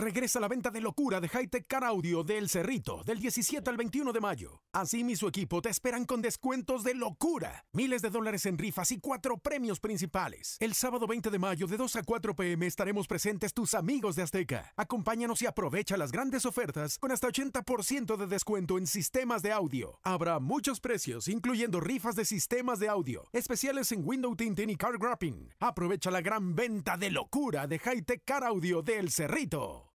Regresa la venta de locura de Hightech Car Audio del Cerrito del 17 al 21 de mayo. Así y su equipo te esperan con descuentos de locura. Miles de dólares en rifas y cuatro premios principales. El sábado 20 de mayo de 2 a 4 pm estaremos presentes tus amigos de Azteca. Acompáñanos y aprovecha las grandes ofertas con hasta 80% de descuento en sistemas de audio. Habrá muchos precios, incluyendo rifas de sistemas de audio, especiales en window tinting y car wrapping. Aprovecha la gran venta de locura de Hightech Car Audio del Cerrito.